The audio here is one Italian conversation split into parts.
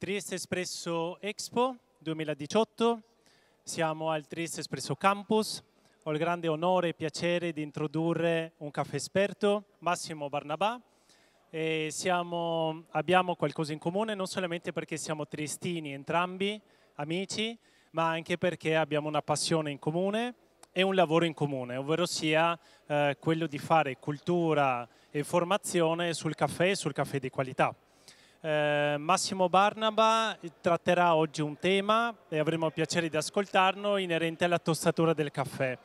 Trieste Espresso Expo 2018, siamo al Trieste Espresso Campus, ho il grande onore e piacere di introdurre un caffè esperto, Massimo Barnabà. Siamo, abbiamo qualcosa in comune non solamente perché siamo triestini entrambi, amici, ma anche perché abbiamo una passione in comune e un lavoro in comune, ovvero sia eh, quello di fare cultura e formazione sul caffè e sul caffè di qualità. Eh, Massimo Barnaba tratterà oggi un tema e avremo il piacere di ascoltarlo inerente alla tostatura del caffè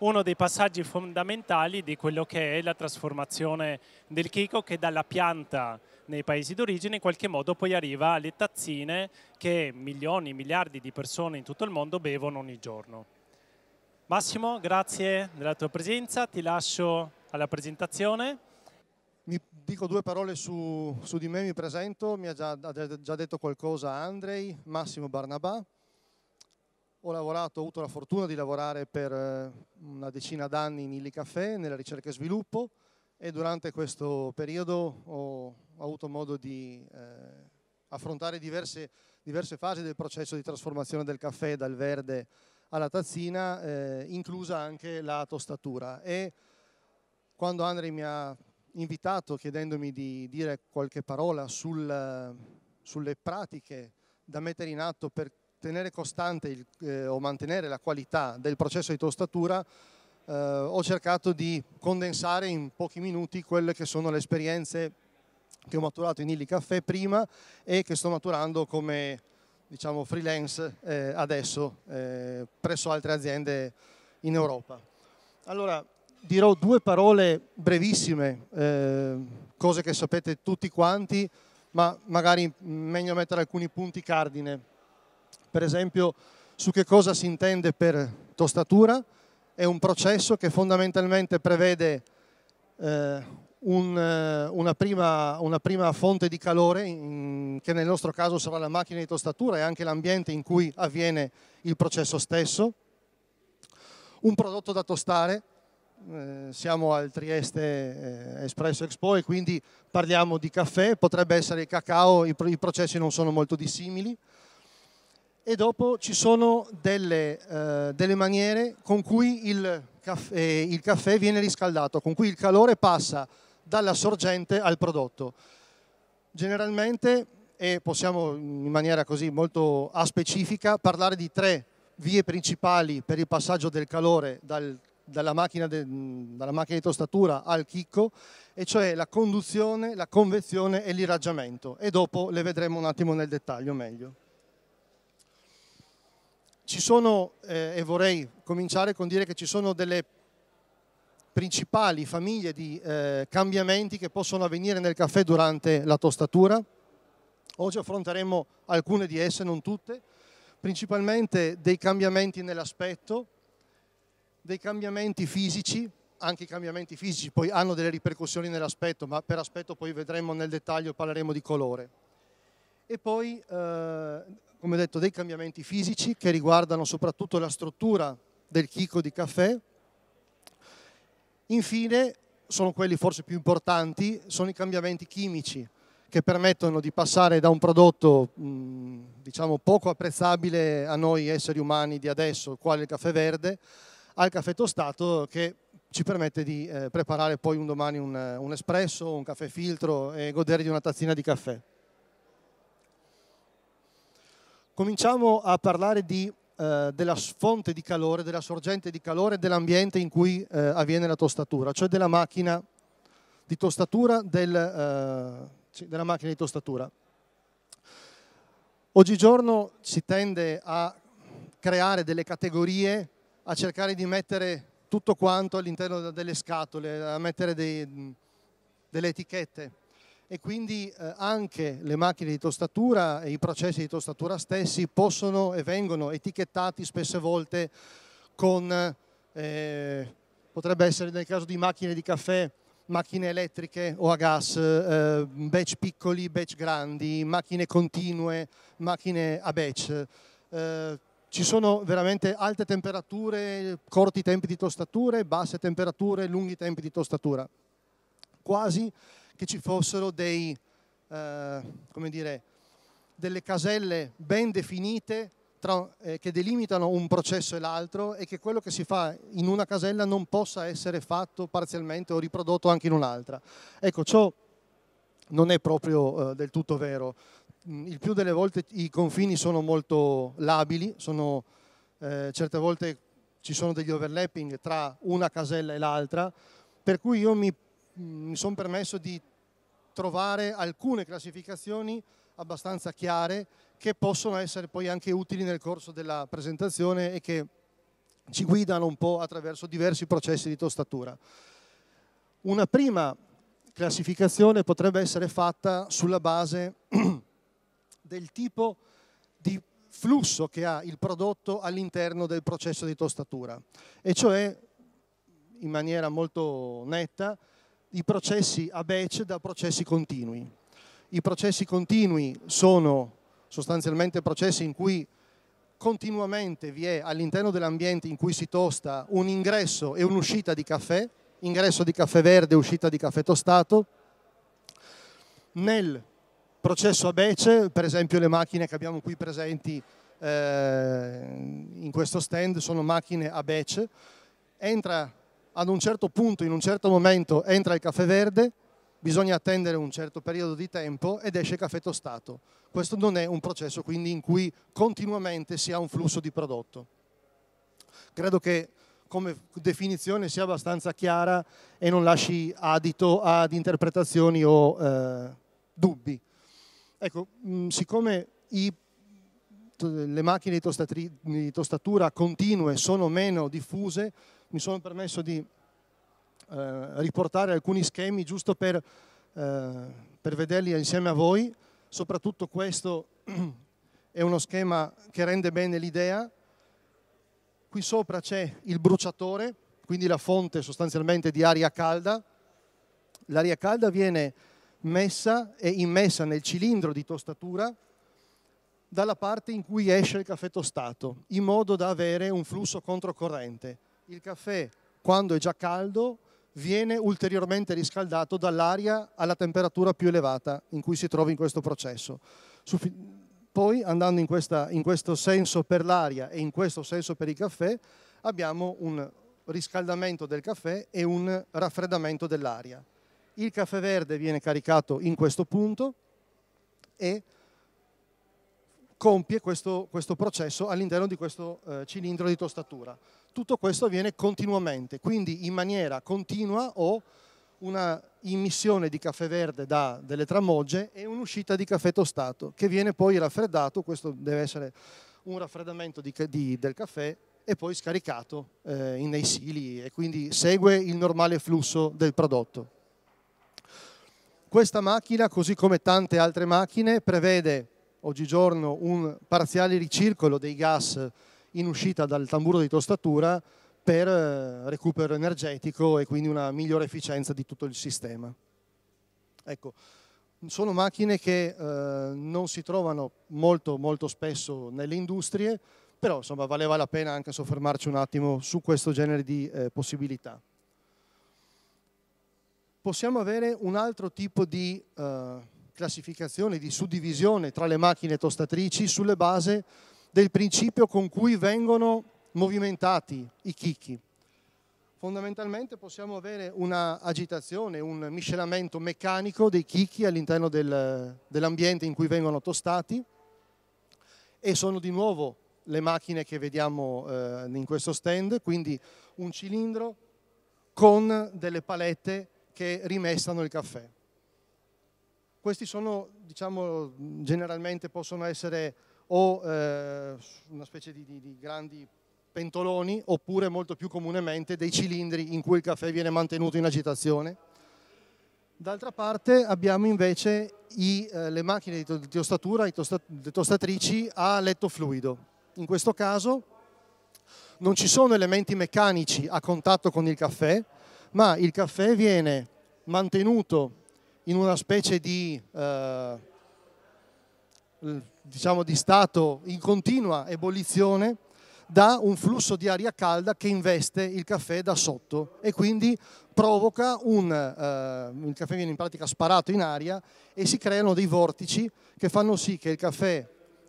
uno dei passaggi fondamentali di quello che è la trasformazione del chico che dalla pianta nei paesi d'origine in qualche modo poi arriva alle tazzine che milioni, miliardi di persone in tutto il mondo bevono ogni giorno. Massimo, grazie della tua presenza, ti lascio alla presentazione. Mi dico due parole su, su, di me, mi presento, mi ha già, ha già detto qualcosa Andrei, Massimo Barnabà. Ho lavorato, ho avuto la fortuna di lavorare per eh, una decina d'anni in Illy Caffè, nella ricerca e sviluppo, e durante questo periodo ho avuto modo di eh, affrontare diverse, diverse, fasi del processo di trasformazione del caffè dal verde alla tazzina, eh, inclusa anche la tostatura. E quando Andrei mi ha invitato chiedendomi di dire qualche parola sul, sulle pratiche da mettere in atto per tenere costante il, eh, o mantenere la qualità del processo di tostatura, eh, ho cercato di condensare in pochi minuti quelle che sono le esperienze che ho maturato in Illy Caffè prima e che sto maturando come diciamo, freelance eh, adesso eh, presso altre aziende in Europa. Allora, dirò due parole brevissime, eh, cose che sapete tutti quanti, ma magari meglio mettere alcuni punti cardine. Per esempio, su che cosa si intende per tostatura? È un processo che fondamentalmente prevede eh, un, eh, una, prima, una, prima, fonte di calore, in, che nel nostro caso sarà la macchina di tostatura e anche l'ambiente in cui avviene il processo stesso, un prodotto da tostare, eh, siamo al Trieste eh, Espresso Expo e quindi parliamo di caffè, potrebbe essere il cacao, i, processi non sono molto dissimili. E dopo ci sono delle, eh, delle maniere con cui il caffè, il caffè viene riscaldato, con cui il calore passa dalla sorgente al prodotto. Generalmente, e possiamo in maniera così molto aspecifica, parlare di tre vie principali per il passaggio del calore dal dalla macchina, de, dalla macchina, di tostatura al chicco, e cioè la conduzione, la convezione e l'irraggiamento. E dopo le vedremo un attimo nel dettaglio meglio. Ci sono, eh, e vorrei cominciare con dire che ci sono delle principali famiglie di eh, cambiamenti che possono avvenire nel caffè durante la tostatura. Oggi affronteremo alcune di esse, non tutte, principalmente dei cambiamenti nell'aspetto, dei cambiamenti fisici, anche i cambiamenti fisici poi hanno delle ripercussioni nell'aspetto, ma per aspetto poi vedremo nel dettaglio, parleremo di colore. E poi, eh, come detto, dei cambiamenti fisici che riguardano soprattutto la struttura del chicco di caffè. Infine, sono quelli forse più importanti, sono i cambiamenti chimici che permettono di passare da un prodotto mh, diciamo poco apprezzabile a noi esseri umani di adesso, quale il caffè verde, al caffè tostato che ci permette di eh, preparare poi un domani un, eh, un espresso, un caffè filtro e godere di una tazzina di caffè. Cominciamo a parlare di, eh, della fonte di calore, della sorgente di calore, dell'ambiente in cui eh, avviene la tostatura, cioè della macchina di tostatura, del, eh, sì, della macchina di tostatura. Oggigiorno si tende a creare delle categorie a cercare di mettere tutto quanto all'interno delle scatole, a mettere dei, delle etichette e quindi eh, anche le macchine di tostatura e i processi di tostatura stessi possono e vengono etichettati spesse volte con, eh, potrebbe essere nel caso di macchine di caffè, macchine elettriche o a gas, eh, batch piccoli, batch grandi, macchine continue, macchine a batch. Eh, ci sono veramente alte temperature, corti tempi di tostature, basse temperature, lunghi tempi di tostatura. Quasi che ci fossero dei, eh, dire, delle caselle ben definite tra, eh, che delimitano un processo e l'altro e che quello che si fa in una casella non possa essere fatto parzialmente o riprodotto anche in un'altra. Ecco, ciò non è proprio eh, del tutto vero. Mm, il più delle volte i confini sono molto labili, sono, eh, certe volte ci sono degli overlapping tra una casella e l'altra, per cui io mi, mm, mi sono permesso di trovare alcune classificazioni abbastanza chiare che possono essere poi anche utili nel corso della presentazione e che ci guidano un po' attraverso diversi processi di tostatura. Una prima classificazione potrebbe essere fatta sulla base del tipo di flusso che ha il prodotto all'interno del processo di tostatura, e cioè in maniera molto netta i processi a batch da processi continui. I processi continui sono sostanzialmente processi in cui continuamente vi è all'interno dell'ambiente in cui si tosta un ingresso e un'uscita di caffè, ingresso di caffè verde, e uscita di caffè tostato. Nel processo a Bece, per esempio le macchine che abbiamo qui presenti eh, in questo stand sono macchine a Bece, entra ad un certo punto, in un certo momento, entra il caffè verde, bisogna attendere un certo periodo di tempo ed esce il caffè tostato. Questo non è un processo quindi in cui continuamente si ha un flusso di prodotto. Credo che come definizione sia abbastanza chiara e non lasci adito ad interpretazioni o eh, dubbi. Ecco, mh, mm, siccome i, le macchine di, di tostatura continue sono meno diffuse, mi sono permesso di eh, riportare alcuni schemi giusto per, eh, per vederli insieme a voi. Soprattutto questo è uno schema che rende bene l'idea. Qui sopra c'è il bruciatore, quindi la fonte sostanzialmente di aria calda. L'aria calda viene messa e immessa nel cilindro di tostatura dalla parte in cui esce il caffè tostato, in modo da avere un flusso controcorrente. Il caffè, quando è già caldo, viene ulteriormente riscaldato dall'aria alla temperatura più elevata in cui si trova in questo processo. Poi, andando in, questa, in questo senso per l'aria e in questo senso per il caffè, abbiamo un riscaldamento del caffè e un raffreddamento dell'aria il caffè verde viene caricato in questo punto e compie questo, questo processo all'interno di questo eh, cilindro di tostatura. Tutto questo avviene continuamente, quindi in maniera continua ho una immissione di caffè verde da delle tramogge e un'uscita di caffè tostato che viene poi raffreddato, questo deve essere un raffreddamento di, di, del caffè e poi scaricato eh, nei sili e quindi segue il normale flusso del prodotto. Questa macchina, così come tante altre macchine, prevede oggigiorno un parziale ricircolo dei gas in uscita dal tamburo di tostatura per eh, recupero energetico e quindi una migliore efficienza di tutto il sistema. Ecco, sono macchine che eh, non si trovano molto, molto spesso nelle industrie, però insomma valeva la pena anche soffermarci un attimo su questo genere di eh, possibilità possiamo avere un altro tipo di eh, classificazione, di suddivisione tra le macchine tostatrici sulle base del principio con cui vengono movimentati i chicchi. Fondamentalmente possiamo avere un'agitazione, un miscelamento meccanico dei chicchi all'interno del, dell'ambiente in cui vengono tostati e sono di nuovo le macchine che vediamo eh, in questo stand, quindi un cilindro con delle palette che rimestano il caffè. Questi sono, diciamo, generalmente possono essere o eh, una specie di, di, di grandi pentoloni oppure molto più comunemente dei cilindri in cui il caffè viene mantenuto in agitazione. D'altra parte abbiamo invece i, eh, le macchine di, to di tostatura, tosta le tostatrici a letto fluido. In questo caso non ci sono elementi meccanici a contatto con il caffè, ma il caffè viene mantenuto in una specie di, eh, diciamo di stato in continua ebollizione da un flusso di aria calda che investe il caffè da sotto e quindi provoca un... Eh, il caffè viene in pratica sparato in aria e si creano dei vortici che fanno sì che il caffè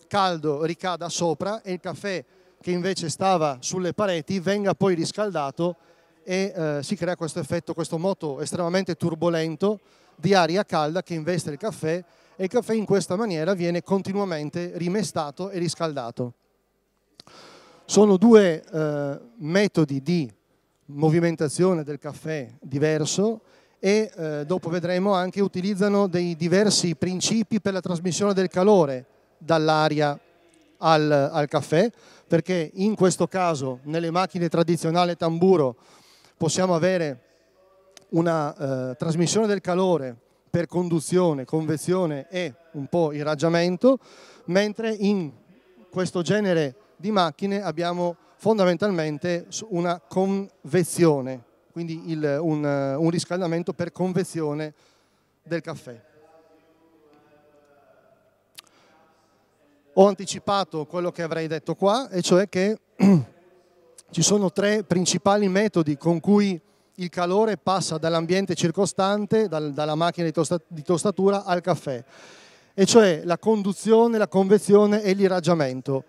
caldo ricada sopra e il caffè che invece stava sulle pareti venga poi riscaldato e eh, si crea questo effetto, questo moto estremamente turbolento di aria calda che investe il caffè e il caffè in questa maniera viene continuamente rimestato e riscaldato. Sono due eh, metodi di movimentazione del caffè diverso e eh, dopo vedremo anche utilizzano dei diversi principi per la trasmissione del calore dall'aria al, al caffè perché in questo caso nelle macchine tradizionali tamburo possiamo avere una eh, trasmissione del calore per conduzione, convezione e un po' irraggiamento, mentre in questo genere di macchine abbiamo fondamentalmente una convezione, quindi il, un, un riscaldamento per convezione del caffè. Ho anticipato quello che avrei detto qua, e cioè che Ci sono tre principali metodi con cui il calore passa dall'ambiente circostante, dal, dalla macchina di, tosta, di tostatura al caffè, e cioè la conduzione, la convezione e l'irraggiamento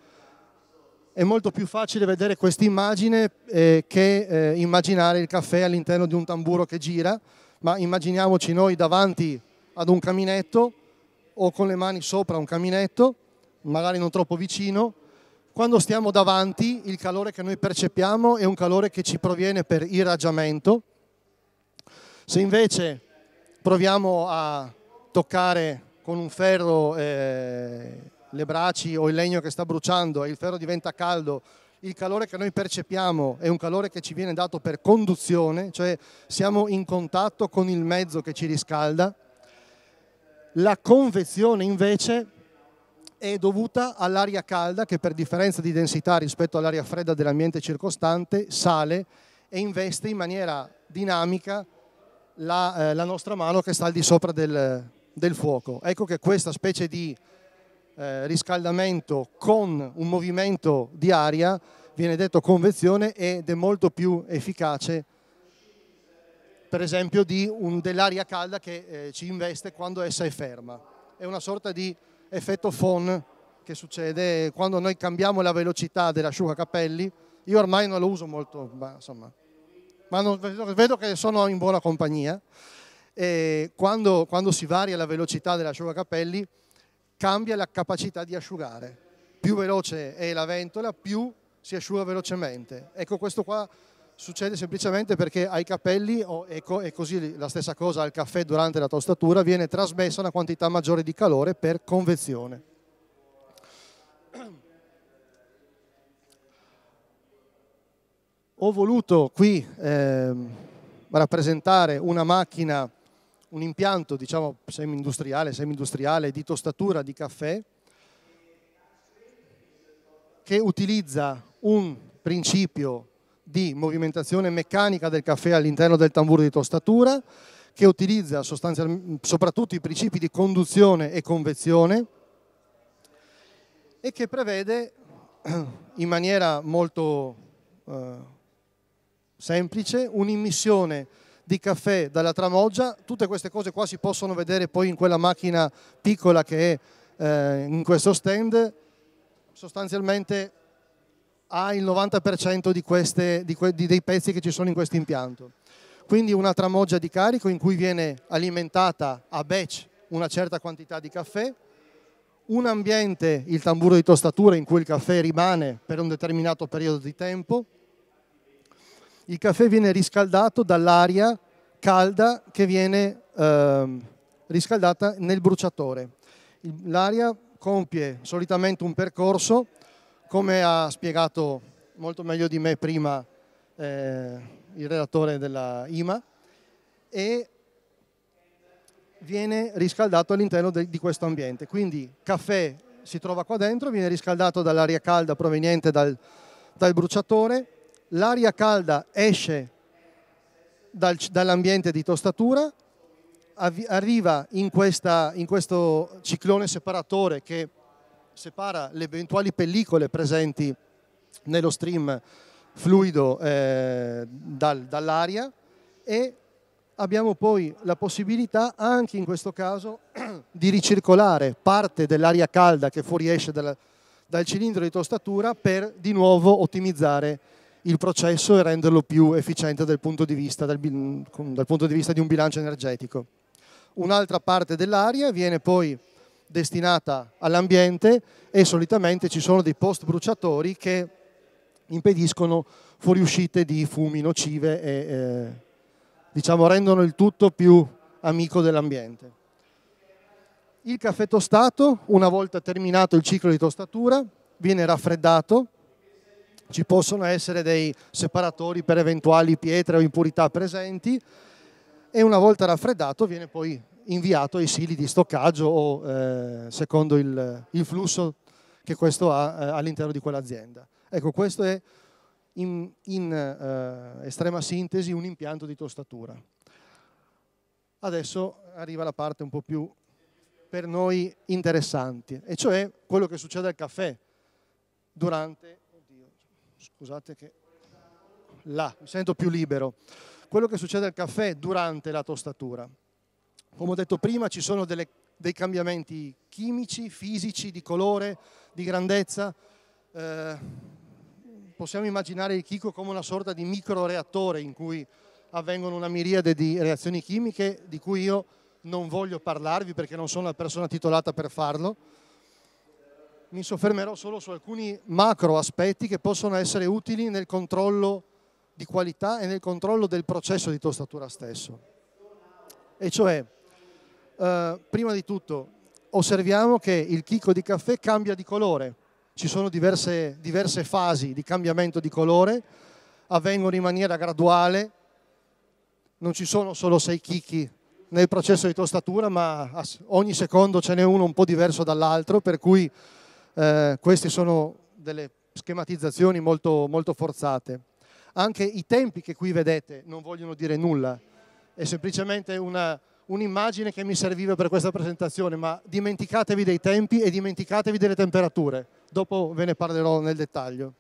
è molto più facile vedere questa immagine eh, che eh, immaginare il caffè all'interno di un tamburo che gira, ma immaginiamoci noi davanti ad un caminetto o con le mani sopra un caminetto, magari non troppo vicino, quando stiamo davanti, il calore che noi percepiamo è un calore che ci proviene per irraggiamento. Se invece proviamo a toccare con un ferro eh, le braccia o il legno che sta bruciando e il ferro diventa caldo, il calore che noi percepiamo è un calore che ci viene dato per conduzione, cioè siamo in contatto con il mezzo che ci riscalda. La convezione invece è dovuta all'aria calda che per differenza di densità rispetto all'aria fredda dell'ambiente circostante sale e investe in maniera dinamica la, eh, la nostra mano che sta al di sopra del, del fuoco. Ecco che questa specie di eh, riscaldamento con un movimento di aria viene detto convezione ed è molto più efficace per esempio dell'aria calda che eh, ci investe quando essa è ferma. È una sorta di effetto phon che succede quando noi cambiamo la velocità dell'asciugacapelli. Io ormai non lo uso molto, ma, insomma, ma non, vedo che sono in buona compagnia. E quando, quando si varia la velocità dell'asciugacapelli cambia la capacità di asciugare. Più veloce è la ventola, più si asciuga velocemente. Ecco questo qua succede semplicemente perché ai capelli e, e così la stessa cosa al caffè durante la tostatura viene trasmessa una quantità maggiore di calore per convezione. Ho voluto qui eh, rappresentare una macchina, un impianto diciamo semi-industriale, semi-industriale di tostatura di caffè che utilizza un principio di movimentazione meccanica del caffè all'interno del tamburo di tostatura che utilizza soprattutto i principi di conduzione e convezione e che prevede in maniera molto eh, semplice un'immissione di caffè dalla tramoggia, tutte queste cose qua si possono vedere poi in quella macchina piccola che è eh, in questo stand, sostanzialmente ha il 90% di queste, di que, di dei pezzi che ci sono in questo impianto. Quindi una tramoggia di carico in cui viene alimentata a batch una certa quantità di caffè, un ambiente, il tamburo di tostatura in cui il caffè rimane per un determinato periodo di tempo, il caffè viene riscaldato dall'aria calda che viene eh, riscaldata nel bruciatore. L'aria compie solitamente un percorso come ha spiegato molto meglio di me prima eh, il relatore della IMA, e viene riscaldato all'interno di questo ambiente. Quindi caffè si trova qua dentro, viene riscaldato dall'aria calda proveniente dal, dal bruciatore, l'aria calda esce dal, dall'ambiente di tostatura, arriva in, questa, in questo ciclone separatore che separa le eventuali pellicole presenti nello stream fluido eh, dal, dall'aria e abbiamo poi la possibilità anche in questo caso di ricircolare parte dell'aria calda che fuoriesce dalla, dal cilindro di tostatura per di nuovo ottimizzare il processo e renderlo più efficiente dal punto di vista, dal, dal punto di, vista di un bilancio energetico. Un'altra parte dell'aria viene poi destinata all'ambiente e solitamente ci sono dei post bruciatori che impediscono fuoriuscite di fumi nocive e eh, diciamo, rendono il tutto più amico dell'ambiente. Il caffè tostato, una volta terminato il ciclo di tostatura, viene raffreddato, ci possono essere dei separatori per eventuali pietre o impurità presenti e una volta raffreddato viene poi inviato ai sili di stoccaggio o eh, secondo il, il, flusso che questo ha eh, all'interno di quell'azienda. Ecco, questo è in, in eh, estrema sintesi un impianto di tostatura. Adesso arriva la parte un po' più per noi interessante, e cioè quello che succede al caffè durante... Oddio, scusate che... Là, mi sento più libero. Quello che succede al caffè durante la tostatura. Come ho detto prima ci sono delle, dei cambiamenti chimici, fisici, di colore, di grandezza. Eh, possiamo immaginare il Chico come una sorta di microreattore in cui avvengono una miriade di reazioni chimiche di cui io non voglio parlarvi perché non sono la persona titolata per farlo. Mi soffermerò solo su alcuni macro aspetti che possono essere utili nel controllo di qualità e nel controllo del processo di tostatura stesso. E cioè eh, prima di tutto osserviamo che il chicco di caffè cambia di colore, ci sono diverse, diverse fasi di cambiamento di colore, avvengono in maniera graduale, non ci sono solo sei chicchi nel processo di tostatura, ma ogni secondo ce n'è uno un po' diverso dall'altro, per cui eh, queste sono delle schematizzazioni molto, molto forzate. Anche i tempi che qui vedete non vogliono dire nulla, è semplicemente una, un'immagine che mi serviva per questa presentazione, ma dimenticatevi dei tempi e dimenticatevi delle temperature. Dopo ve ne parlerò nel dettaglio.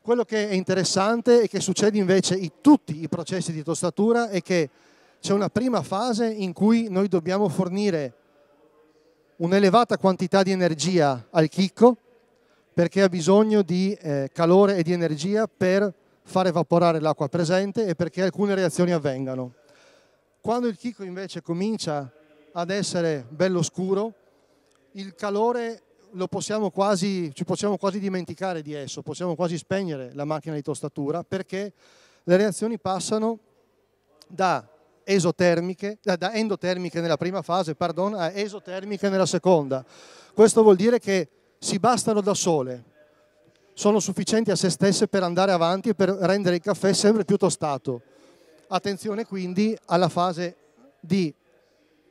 Quello che è interessante e che succede invece in tutti i processi di tostatura è che c'è una prima fase in cui noi dobbiamo fornire un'elevata quantità di energia al chicco perché ha bisogno di eh, calore e di energia per far evaporare l'acqua presente e perché alcune reazioni avvengano. Quando il chicco invece comincia ad essere bello scuro, il calore quasi, ci possiamo quasi dimenticare di esso, possiamo quasi spegnere la macchina di tostatura perché le reazioni passano da, da endotermiche nella prima fase pardon, a esotermiche nella seconda. Questo vuol dire che si bastano da sole, sono sufficienti a se stesse per andare avanti e per rendere il caffè sempre più tostato. Attenzione quindi alla fase di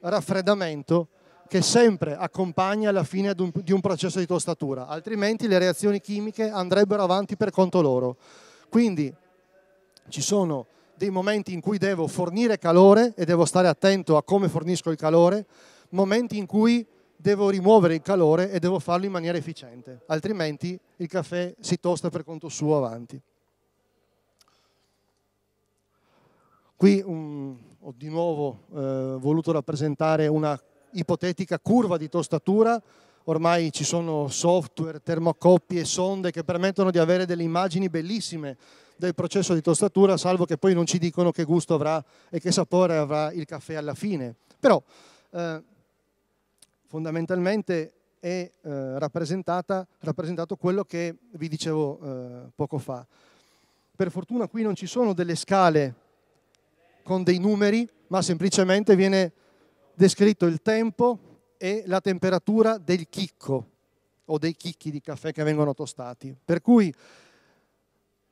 raffreddamento che sempre accompagna la fine di un processo di tostatura, altrimenti le reazioni chimiche andrebbero avanti per conto loro. Quindi ci sono dei momenti in cui devo fornire calore e devo stare attento a come fornisco il calore, momenti in cui devo rimuovere il calore e devo farlo in maniera efficiente, altrimenti il caffè si tosta per conto suo avanti. Qui um, ho di nuovo eh, voluto rappresentare una ipotetica curva di tostatura, ormai ci sono software, termocoppie, sonde che permettono di avere delle immagini bellissime del processo di tostatura, salvo che poi non ci dicono che gusto avrà e che sapore avrà il caffè alla fine. Però eh, fondamentalmente è eh, rappresentato quello che vi dicevo eh, poco fa. Per fortuna qui non ci sono delle scale con dei numeri, ma semplicemente viene descritto il tempo e la temperatura del chicco o dei chicchi di caffè che vengono tostati. Per cui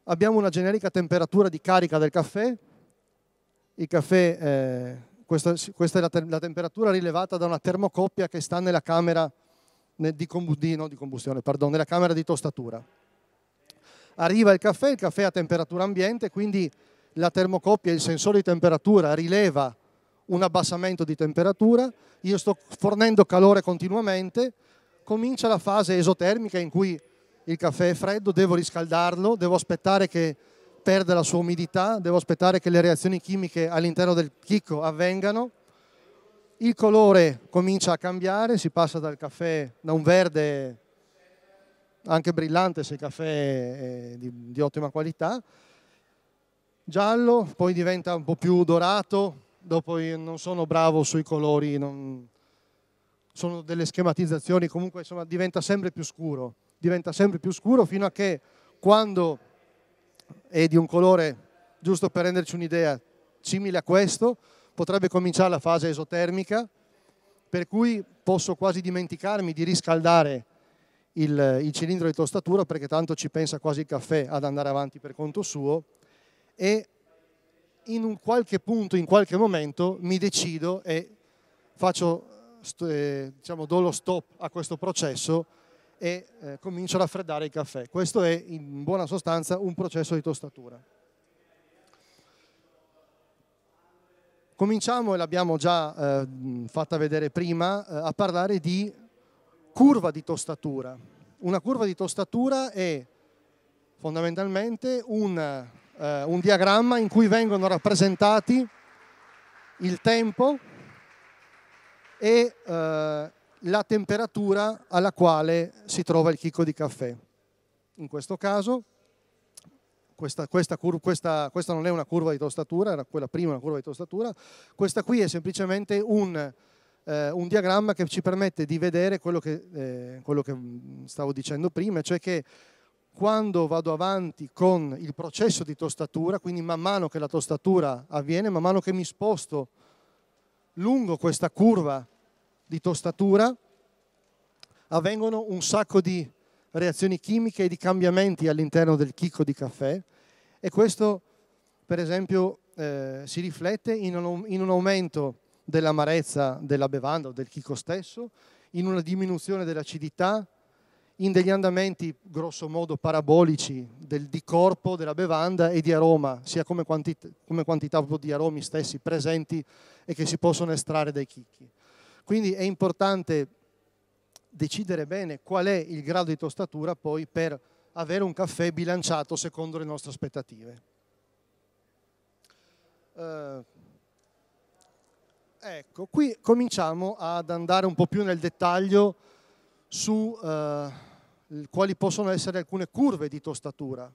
abbiamo una generica temperatura di carica del caffè, il caffè, eh, questa, questa, è la, la, temperatura rilevata da una termocoppia che sta nella camera di, di, no, di combustione, pardon, nella camera di tostatura. Arriva il caffè, il caffè a temperatura ambiente, quindi la termocoppia, il sensore di temperatura rileva un abbassamento di temperatura, io sto fornendo calore continuamente, comincia la fase esotermica in cui il caffè è freddo, devo riscaldarlo, devo aspettare che perda la sua umidità, devo aspettare che le reazioni chimiche all'interno del chicco avvengano, il colore comincia a cambiare, si passa dal caffè, da un verde anche brillante se il caffè è di, di ottima qualità, giallo, poi diventa un po' più dorato, dopo io non sono bravo sui colori, non... sono delle schematizzazioni, comunque insomma, diventa sempre più scuro, diventa sempre più scuro fino a che quando è di un colore, giusto per renderci un'idea, simile a questo, potrebbe cominciare la fase esotermica, per cui posso quasi dimenticarmi di riscaldare il, il cilindro di tostatura perché tanto ci pensa quasi il caffè ad andare avanti per conto suo e in un qualche punto, in qualche momento mi decido e faccio, eh, diciamo, do lo stop a questo processo e eh, comincio a raffreddare il caffè. Questo è in buona sostanza un processo di tostatura. Cominciamo, e l'abbiamo già eh, fatta vedere prima, eh, a parlare di curva di tostatura. Una curva di tostatura è fondamentalmente un eh, un diagramma in cui vengono rappresentati il tempo e eh, la temperatura alla quale si trova il chicco di caffè. In questo caso questa, questa, questa, questa, non è una curva di tostatura, era quella prima una curva di tostatura, questa qui è semplicemente un, eh, un diagramma che ci permette di vedere quello che, eh, quello che, mm, stavo dicendo prima, cioè che quando vado avanti con il processo di tostatura, quindi man mano che la tostatura avviene, man mano che mi sposto lungo questa curva di tostatura, avvengono un sacco di reazioni chimiche e di cambiamenti all'interno del chicco di caffè e questo per esempio eh, si riflette in un, in un aumento dell'amarezza della bevanda o del chicco stesso, in una diminuzione dell'acidità, in degli andamenti grosso modo parabolici del, di corpo della bevanda e di aroma, sia come, quantità, come quantità di aromi stessi presenti e che si possono estrarre dai chicchi. Quindi è importante decidere bene qual è il grado di tostatura poi per avere un caffè bilanciato secondo le nostre aspettative. Eh, ecco, qui cominciamo ad andare un po' più nel dettaglio su eh, quali possono essere alcune curve di tostatura.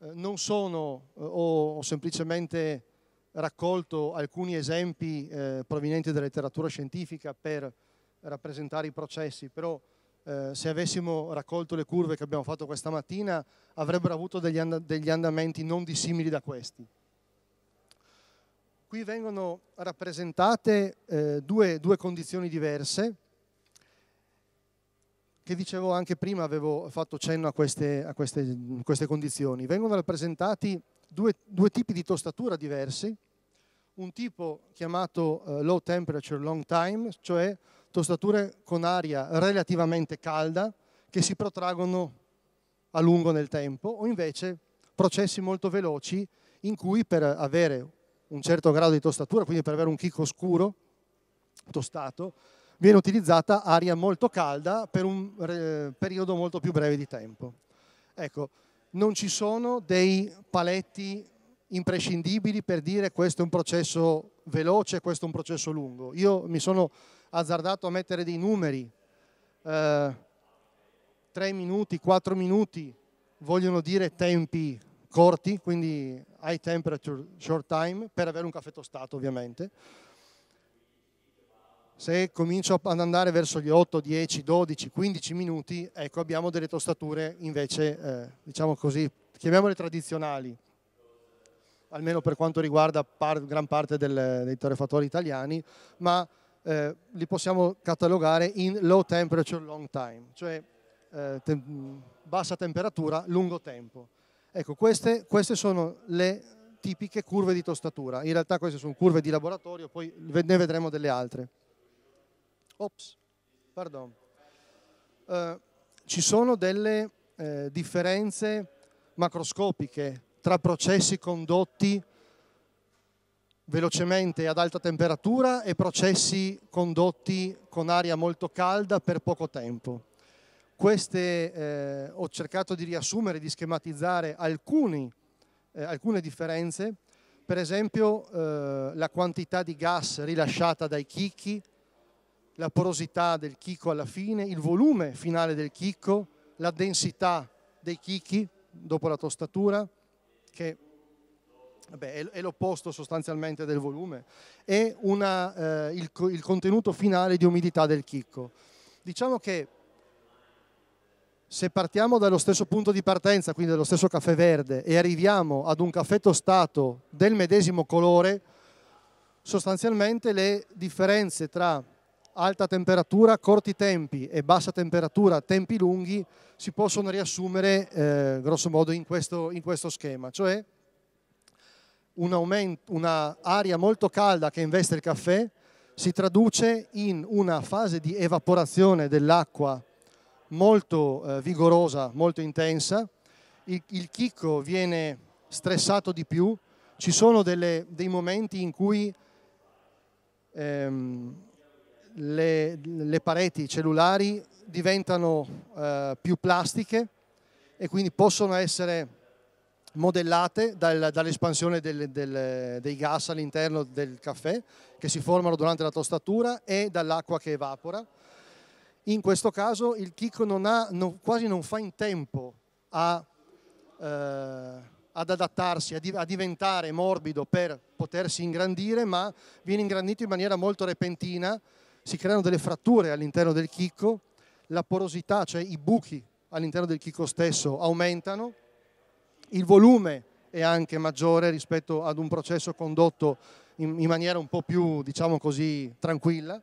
Eh, non sono, eh, ho, ho, semplicemente raccolto alcuni esempi eh, provenienti dalla letteratura scientifica per rappresentare i processi, però eh, se avessimo raccolto le curve che abbiamo fatto questa mattina avrebbero avuto degli, and degli, andamenti non dissimili da questi. Qui vengono rappresentate eh, due, due, condizioni diverse che dicevo anche prima, avevo fatto cenno a queste, a queste, queste condizioni. Vengono rappresentati due, due, tipi di tostatura diversi, un tipo chiamato eh, low temperature long time, cioè tostature con aria relativamente calda che si protraggono a lungo nel tempo, o invece processi molto veloci in cui per avere un certo grado di tostatura, quindi per avere un chicco scuro, tostato, viene utilizzata aria molto calda per un eh, periodo molto più breve di tempo. Ecco, non ci sono dei paletti imprescindibili per dire questo è un processo veloce, questo è un processo lungo. Io mi sono azzardato a mettere dei numeri, eh, 3 minuti, 4 minuti vogliono dire tempi corti, quindi high temperature, short time, per avere un caffè tostato ovviamente se comincio ad andare verso gli 8, 10, 12, 15 minuti, ecco, abbiamo delle tostature invece, eh, diciamo così, chiamiamole tradizionali, almeno per quanto riguarda par gran parte del, dei torrefattori italiani, ma eh, li possiamo catalogare in low temperature long time, cioè eh, te bassa temperatura, lungo tempo. Ecco, queste, queste sono le tipiche curve di tostatura, in realtà queste sono curve di laboratorio, poi ne vedremo delle altre. Ops, pardon. Eh, ci sono delle eh, differenze macroscopiche tra processi condotti velocemente ad alta temperatura e processi condotti con aria molto calda per poco tempo. Queste, eh, ho cercato di riassumere, di schematizzare alcuni, eh, alcune differenze, per esempio eh, la quantità di gas rilasciata dai chicchi la porosità del chicco alla fine, il volume finale del chicco, la densità dei chicchi dopo la tostatura, che vabbè, è, l'opposto sostanzialmente del volume, e una, eh, il, il contenuto finale di umidità del chicco. Diciamo che se partiamo dallo stesso punto di partenza, quindi dallo stesso caffè verde, e arriviamo ad un caffè tostato del medesimo colore, sostanzialmente le differenze tra alta temperatura, corti tempi e bassa temperatura, tempi lunghi, si possono riassumere eh, grosso modo in questo, in questo schema, cioè un'aria un molto calda che investe il caffè si traduce in una fase di evaporazione dell'acqua molto eh, vigorosa, molto intensa, il, il, chicco viene stressato di più, ci sono delle, dei momenti in cui ehm, le, le pareti cellulari diventano eh, più plastiche e quindi possono essere modellate dal, dall'espansione del, del, dei gas all'interno del caffè che si formano durante la tostatura e dall'acqua che evapora. In questo caso il chicco non ha, non, quasi non fa in tempo a, eh, ad adattarsi, a, di, a, diventare morbido per potersi ingrandire, ma viene ingrandito in maniera molto repentina si creano delle fratture all'interno del chicco, la porosità, cioè i buchi all'interno del chicco stesso aumentano, il volume è anche maggiore rispetto ad un processo condotto in, in maniera un po' più, diciamo così, tranquilla.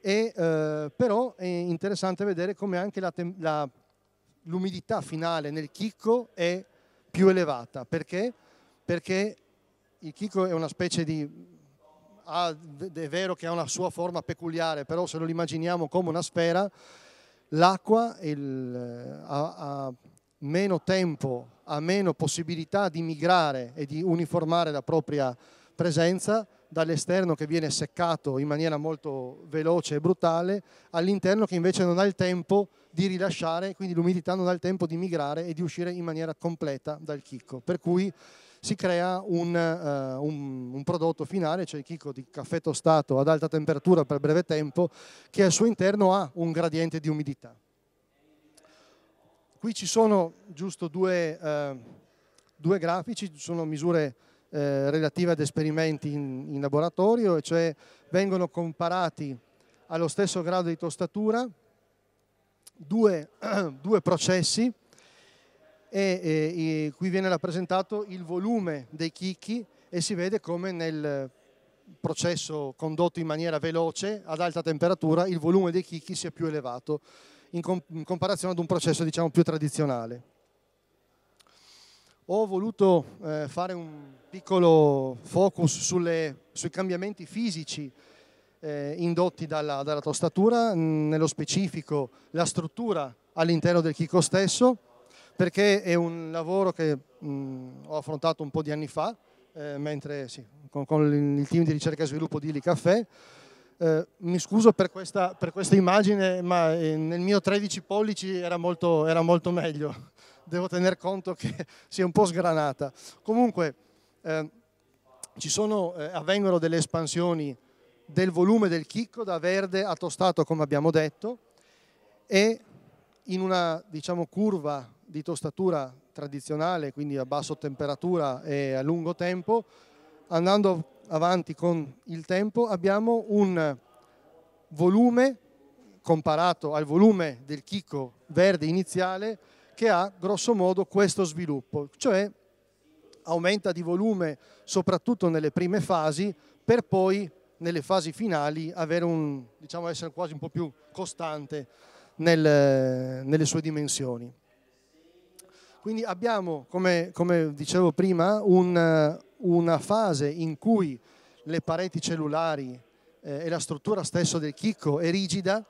E, eh, però è interessante vedere come anche la, la, l'umidità finale nel chicco è più elevata. Perché? Perché il chicco è una specie di ha, ah, è vero che ha una sua forma peculiare, però se lo immaginiamo come una sfera, l'acqua il, eh, ha, ha meno tempo, ha meno possibilità di migrare e di uniformare la propria presenza dall'esterno che viene seccato in maniera molto veloce e brutale all'interno che invece non ha il tempo di rilasciare, quindi l'umidità non ha il tempo di migrare e di uscire in maniera completa dal chicco. Per cui si crea un, uh, un, un prodotto finale, cioè il chicco di caffè tostato ad alta temperatura per breve tempo, che al suo interno ha un gradiente di umidità. Qui ci sono giusto due, uh, due grafici, sono misure eh, relative ad esperimenti in, in laboratorio, e cioè vengono comparati allo stesso grado di tostatura due, due processi e, e, e qui viene rappresentato il volume dei chicchi e si vede come nel processo condotto in maniera veloce ad alta temperatura il volume dei chicchi sia più elevato in, com in comparazione ad un processo diciamo, più tradizionale. Ho voluto eh, fare un piccolo focus sulle, sui cambiamenti fisici eh, indotti dalla, dalla tostatura, mm, nello specifico la struttura all'interno del chicco stesso, perché è un lavoro che mh, ho affrontato un po' di anni fa, eh, mentre, sì, con, con, il team di ricerca e sviluppo di Ili Caffè. Eh, mi scuso per questa, per questa immagine, ma eh, nel mio 13 pollici era molto, era molto, meglio. Devo tener conto che si è un po' sgranata. Comunque, eh, sono, eh, avvengono delle espansioni del volume del chicco da verde a tostato, come abbiamo detto, e in una diciamo, curva di tostatura tradizionale, quindi a basso temperatura e a lungo tempo, andando avanti con il tempo abbiamo un volume comparato al volume del chicco verde iniziale che ha grossomodo questo sviluppo, cioè aumenta di volume soprattutto nelle prime fasi per poi nelle fasi finali un, diciamo, essere quasi un po' più costante nel, nelle sue dimensioni. Quindi abbiamo, come, come dicevo prima, un, eh, una fase in cui le pareti cellulari eh, e la struttura stessa del chicco è rigida,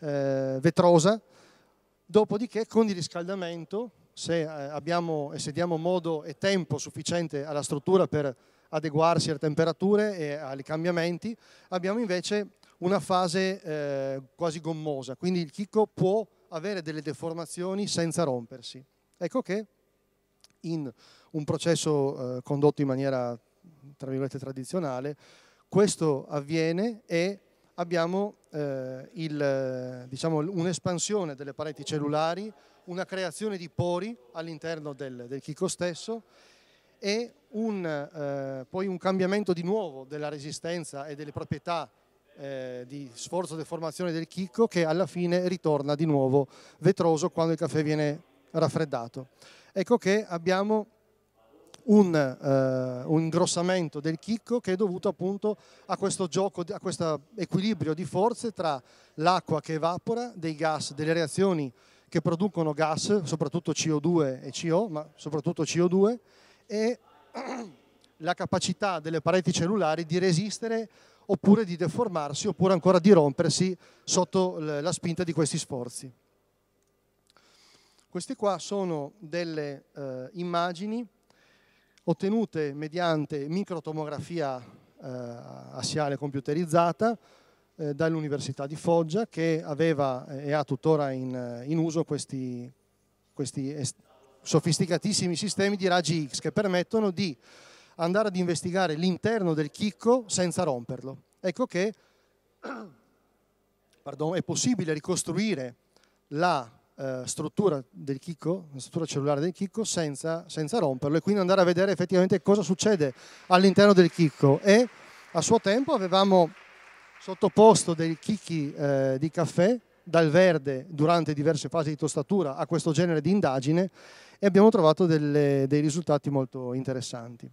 eh, vetrosa, dopodiché con il riscaldamento, se, eh, abbiamo, e se diamo modo e tempo sufficiente alla struttura per adeguarsi alle temperature e ai cambiamenti, abbiamo invece una fase eh, quasi gommosa, quindi il chicco può avere delle deformazioni senza rompersi. Ecco che in un processo eh, condotto in maniera, tra virgolette, tradizionale, questo avviene e abbiamo eh, il, diciamo, un'espansione delle pareti cellulari, una creazione di pori all'interno del, del chicco stesso e un, eh, poi un cambiamento di nuovo della resistenza e delle proprietà eh, di sforzo deformazione del chicco che alla fine ritorna di nuovo vetroso quando il caffè viene raffreddato. Ecco che abbiamo un, eh, un, ingrossamento del chicco che è dovuto appunto a questo gioco, a questo equilibrio di forze tra l'acqua che evapora, dei gas, delle reazioni che producono gas, soprattutto CO2 e CO, ma soprattutto CO2, e la capacità delle pareti cellulari di resistere oppure di deformarsi oppure ancora di rompersi sotto la spinta di questi sforzi. Queste qua sono delle eh, immagini ottenute mediante microtomografia eh, assiale computerizzata eh, dall'Università di Foggia che aveva eh, e ha tuttora in, eh, in uso questi, questi sofisticatissimi sistemi di raggi X che permettono di andare ad investigare l'interno del chicco senza romperlo. Ecco che pardon, è possibile ricostruire la eh, struttura del chicco, la struttura cellulare del chicco, senza, senza romperlo e quindi andare a vedere effettivamente cosa succede all'interno del chicco. E a suo tempo avevamo sottoposto dei chicchi eh, di caffè dal verde durante diverse fasi di tostatura a questo genere di indagine e abbiamo trovato delle, dei risultati molto interessanti.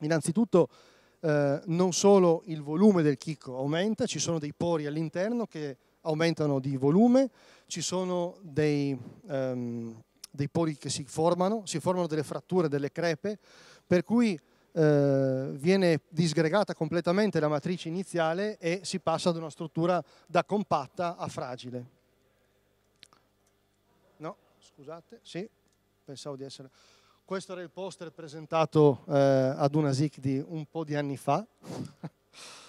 Innanzitutto eh, non solo il volume del chicco aumenta, ci sono dei pori all'interno che aumentano di volume, ci sono dei, um, dei pori che si formano, si formano delle fratture, delle crepe, per cui eh, viene disgregata completamente la matrice iniziale e si passa da una struttura da compatta a fragile. No, scusate, sì, pensavo di essere... Questo era il poster presentato eh, ad una SIC di un po' di anni fa.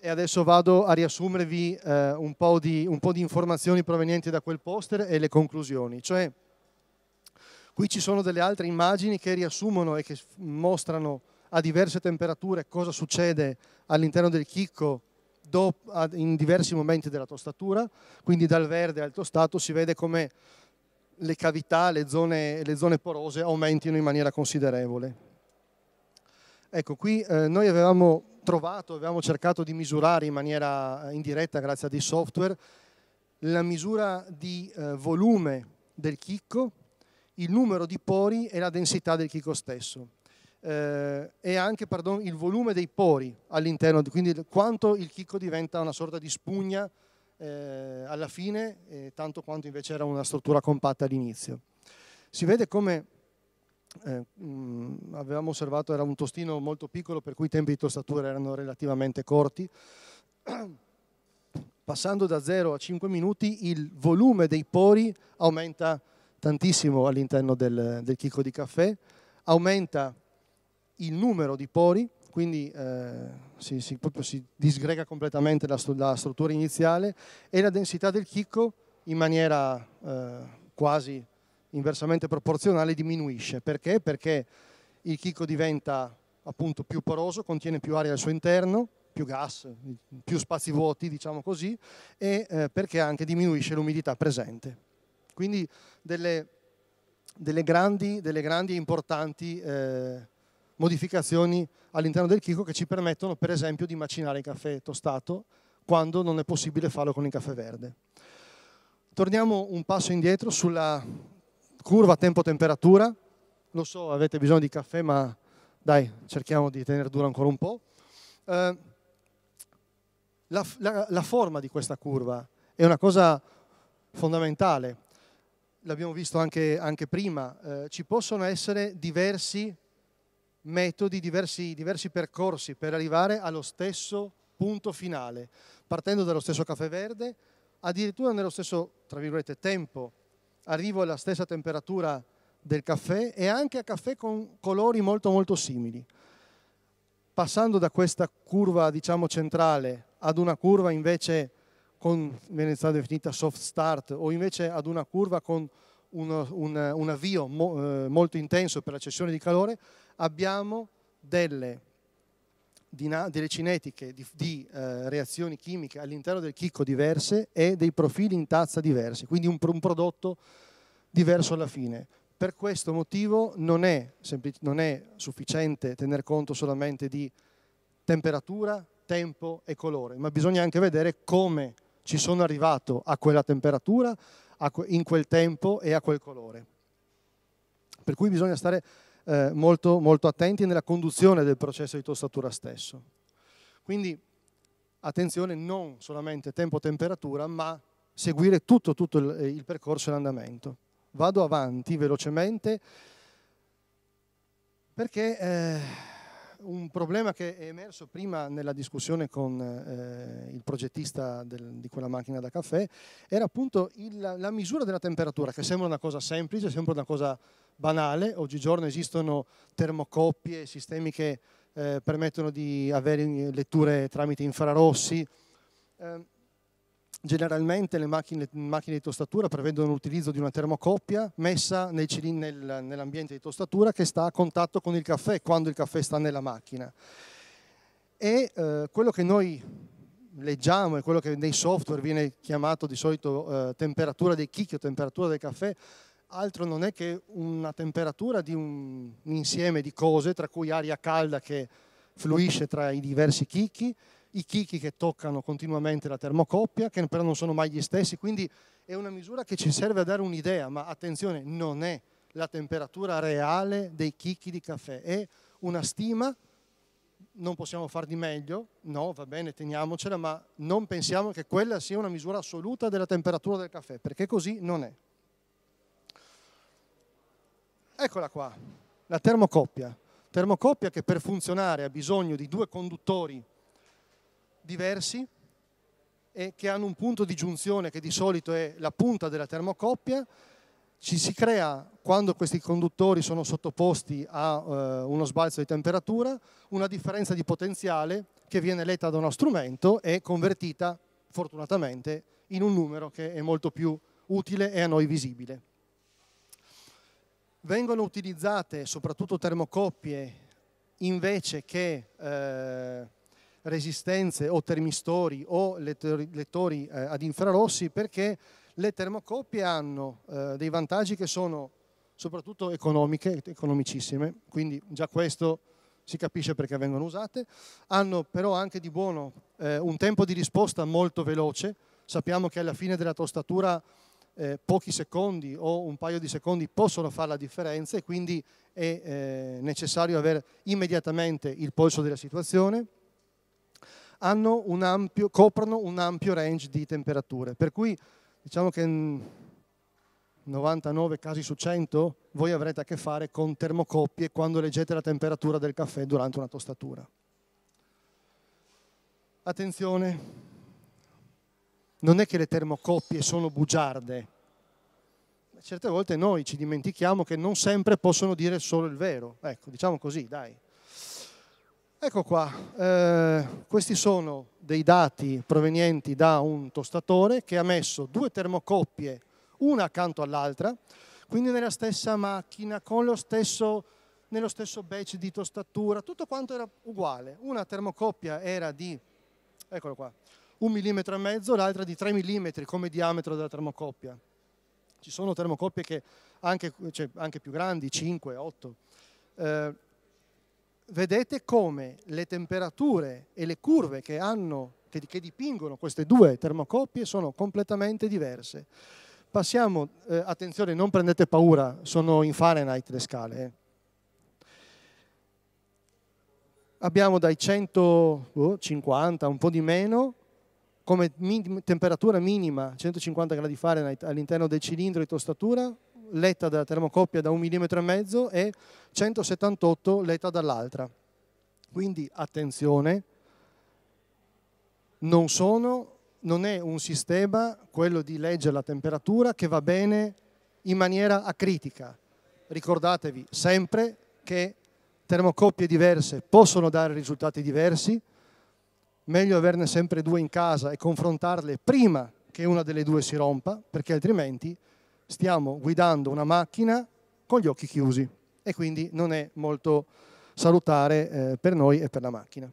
e adesso vado a riassumervi eh, un, po di, un, po di, informazioni provenienti da quel poster e le conclusioni. Cioè, qui ci sono delle altre immagini che riassumono e che mostrano a diverse temperature cosa succede all'interno del chicco in diversi momenti della tostatura, quindi dal verde al tostato si vede come le cavità, le zone, le zone porose aumentino in maniera considerevole. Ecco, qui eh, noi avevamo trovato, avevamo cercato di misurare in maniera eh, indiretta grazie a dei software, la misura di eh, volume del chicco, il numero di pori e la densità del chicco stesso. Eh, e anche pardon, il volume dei pori all'interno, quindi quanto il chicco diventa una sorta di spugna eh, alla fine, tanto quanto invece era una struttura compatta all'inizio. Si vede come eh, mm, avevamo osservato era un tostino molto piccolo per cui i tempi di tostatura erano relativamente corti. Passando da 0 a 5 minuti il volume dei pori aumenta tantissimo all'interno del, del chicco di caffè, aumenta il numero di pori, quindi eh, si, si, si, disgrega completamente la, la, struttura iniziale e la densità del chicco in maniera eh, quasi inversamente proporzionale diminuisce. Perché? Perché il chicco diventa appunto più poroso, contiene più aria al suo interno, più gas, più spazi vuoti, diciamo così, e eh, perché anche diminuisce l'umidità presente. Quindi delle, delle grandi e importanti eh, modificazioni all'interno del chicco che ci permettono per esempio di macinare il caffè tostato quando non è possibile farlo con il caffè verde. Torniamo un passo indietro sulla curva tempo-temperatura, lo so avete bisogno di caffè ma dai cerchiamo di tenere dura ancora un po'. Eh, la, la, la forma di questa curva è una cosa fondamentale, l'abbiamo visto anche, anche prima, eh, ci possono essere diversi metodi, diversi, diversi, percorsi per arrivare allo stesso punto finale, partendo dallo stesso caffè verde, addirittura nello stesso, tempo arrivo alla stessa temperatura del caffè e anche a caffè con colori molto molto simili. Passando da questa curva diciamo centrale ad una curva invece con, viene stata definita soft start o invece ad una curva con uno, un, un, avvio mo, eh, molto intenso per la cessione di calore, abbiamo delle delle cinetiche di, di eh, reazioni chimiche all'interno del chicco diverse e dei profili in tazza diversi, quindi un, un prodotto diverso alla fine. Per questo motivo non è, non è sufficiente tener conto solamente di temperatura, tempo e colore, ma bisogna anche vedere come ci sono arrivato a quella temperatura, in quel tempo e a quel colore. Per cui bisogna stare eh, molto, molto attenti nella conduzione del processo di tossatura stesso. Quindi attenzione non solamente tempo-temperatura, ma seguire tutto, tutto il, eh, il percorso e l'andamento. Vado avanti velocemente perché eh, un problema che è emerso prima nella discussione con eh, il progettista del, di quella macchina da caffè era appunto il, la misura della temperatura, che sembra una cosa semplice, sembra una cosa banale, oggigiorno esistono termocoppie, sistemi che eh, permettono di avere eh, letture tramite infrarossi. Eh, generalmente le macchine, macchine, di tostatura prevedono l'utilizzo di una termocoppia messa nel, nel, nell'ambiente di tostatura che sta a contatto con il caffè quando il caffè sta nella macchina. E eh, quello che noi leggiamo e quello che nei software viene chiamato di solito eh, temperatura dei chicchi o temperatura del caffè altro non è che una temperatura di un, insieme di cose, tra cui aria calda che fluisce tra i diversi chicchi, i chicchi che toccano continuamente la termocoppia, che però non sono mai gli stessi, quindi è una misura che ci serve a dare un'idea, ma attenzione, non è la temperatura reale dei chicchi di caffè, è una stima, non possiamo far di meglio, no, va bene, teniamocela, ma non pensiamo che quella sia una misura assoluta della temperatura del caffè, perché così non è. Eccola qua, la termocoppia. Termocoppia che per funzionare ha bisogno di due conduttori diversi e che hanno un punto di giunzione che di solito è la punta della termocoppia. Ci si crea, quando questi conduttori sono sottoposti a eh, uno sbalzo di temperatura, una differenza di potenziale che viene letta da uno strumento e convertita, fortunatamente, in un numero che è molto più utile e a noi visibile vengono utilizzate soprattutto termocoppie invece che eh, resistenze o termistori o lettori eh, ad infrarossi perché le termocoppie hanno eh, dei vantaggi che sono soprattutto economiche, economicissime, quindi già questo si capisce perché vengono usate, hanno però anche di buono eh, un tempo di risposta molto veloce, sappiamo che alla fine della tostatura eh, pochi secondi o un paio di secondi possono fare la differenza e quindi è eh, necessario avere immediatamente il polso della situazione, un ampio, coprono un ampio range di temperature, per cui diciamo che in 99 casi su 100 voi avrete a che fare con termocoppie quando leggete la temperatura del caffè durante una tostatura. Attenzione, non è che le termocoppie sono bugiarde. Certe volte noi ci dimentichiamo che non sempre possono dire solo il vero. Ecco, diciamo così, dai. Ecco qua, eh, questi sono dei dati provenienti da un tostatore che ha messo due termocoppie una accanto all'altra, quindi nella stessa macchina, stesso, nello stesso batch di tostatura, tutto quanto era uguale. Una termocoppia era di, eccolo qua, un millimetro e mezzo, l'altra di 3 mm come diametro della termocoppia. Ci sono termocoppie che anche, cioè, anche più grandi, 5, 8. Eh, vedete come le temperature e le curve che, hanno, che, che dipingono queste due termocoppie sono completamente diverse. Passiamo, eh, attenzione, non prendete paura, sono in Fahrenheit le scale. Eh. Abbiamo dai 150, boh, un po' di meno, come min temperatura minima 150 gradi Fahrenheit all'interno del cilindro di tostatura, letta dalla termocoppia da un millimetro e mezzo e 178 letta dall'altra. Quindi attenzione, non, sono, non è un sistema quello di leggere la temperatura che va bene in maniera acritica. Ricordatevi sempre che termocoppie diverse possono dare risultati diversi, meglio averne sempre due in casa e confrontarle prima che una delle due si rompa, perché altrimenti stiamo guidando una macchina con gli occhi chiusi e quindi non è molto salutare eh, per noi e per la macchina.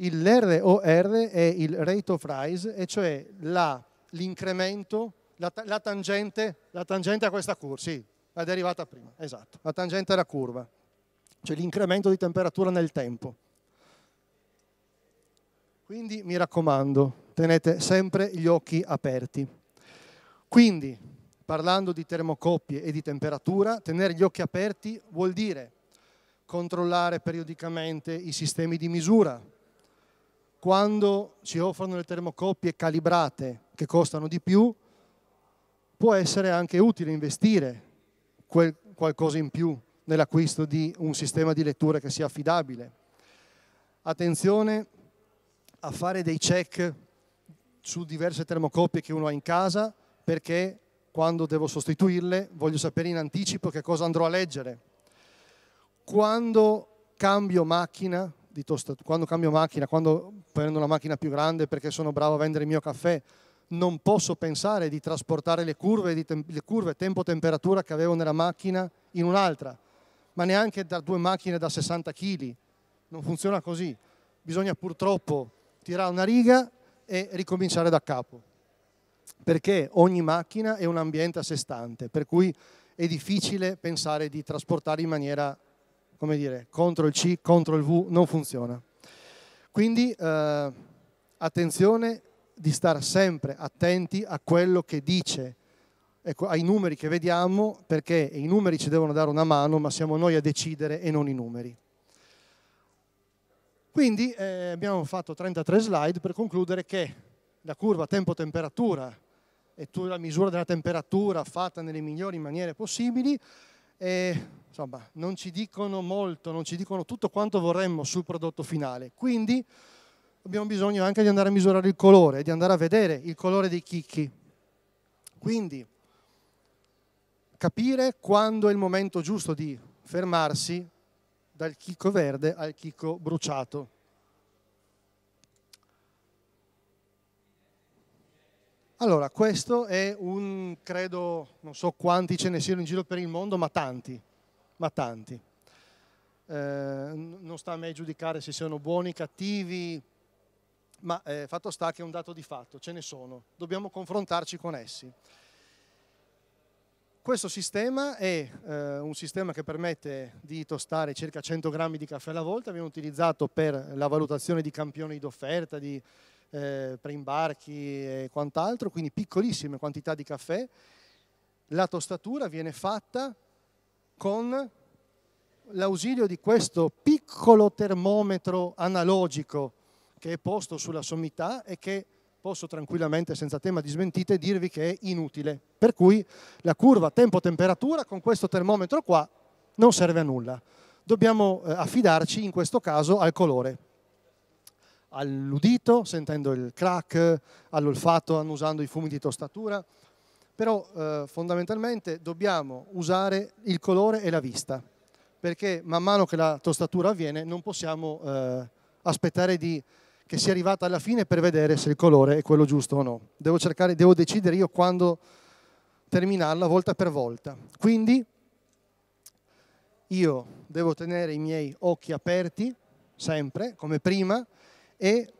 Il ROR è il rate of rise, e cioè l'incremento, la, la, tangente, la tangente a questa curva, sì, la derivata prima, esatto, la tangente alla curva, cioè l'incremento di temperatura nel tempo. Quindi mi raccomando, tenete sempre gli occhi aperti. Quindi, parlando di termocoppie e di temperatura, tenere gli occhi aperti vuol dire controllare periodicamente i sistemi di misura. Quando si offrono le termocoppie calibrate che costano di più, può essere anche utile investire qualcosa in più nell'acquisto di un sistema di lettura che sia affidabile. Attenzione a fare dei check su diverse termocoppie che uno ha in casa perché quando devo sostituirle voglio sapere in anticipo che cosa andrò a leggere. Quando cambio macchina, quando cambio macchina, quando prendo una macchina più grande perché sono bravo a vendere il mio caffè, non posso pensare di trasportare le curve, tem le curve tempo-temperatura che avevo nella macchina in un'altra, ma neanche da due macchine da 60 kg. Non funziona così. Bisogna purtroppo tirare una riga e ricominciare da capo, perché ogni macchina è un ambiente a sé stante, per cui è difficile pensare di trasportare in maniera, come dire, contro il C, contro il V, non funziona. Quindi eh, attenzione di stare sempre attenti a quello che dice, ecco, ai numeri che vediamo, perché i numeri ci devono dare una mano, ma siamo noi a decidere e non i numeri. Quindi eh, abbiamo fatto 33 slide per concludere che la curva tempo-temperatura e la misura della temperatura fatta nelle migliori maniere possibili, e, insomma, non ci dicono molto, non ci dicono tutto quanto vorremmo sul prodotto finale. Quindi abbiamo bisogno anche di andare a misurare il colore, di andare a vedere il colore dei chicchi. Quindi capire quando è il momento giusto di fermarsi, dal chicco verde al chicco bruciato. Allora, questo è un, credo, non so quanti ce ne siano in giro per il mondo, ma tanti, ma tanti. Eh, non sta a me giudicare se siano buoni, cattivi, ma eh, fatto sta che è un dato di fatto, ce ne sono, dobbiamo confrontarci con essi. Questo sistema è eh, un sistema che permette di tostare circa 100 grammi di caffè alla volta, viene utilizzato per la valutazione di campioni d'offerta, di eh, preimbarchi e quant'altro, quindi piccolissime quantità di caffè. La tostatura viene fatta con l'ausilio di questo piccolo termometro analogico che è posto sulla sommità e che posso tranquillamente, senza tema di smentite, dirvi che è inutile. Per cui la curva tempo-temperatura con questo termometro qua non serve a nulla. Dobbiamo eh, affidarci in questo caso al colore all'udito, sentendo il crack, all'olfatto, annusando i fumi di tostatura, però eh, fondamentalmente dobbiamo usare il colore e la vista, perché man mano che la tostatura avviene non possiamo eh, aspettare di che sia arrivata alla fine per vedere se il colore è quello giusto o no. Devo, cercare, devo decidere io quando terminarla volta per volta. Quindi io devo tenere i miei occhi aperti, sempre, come prima, e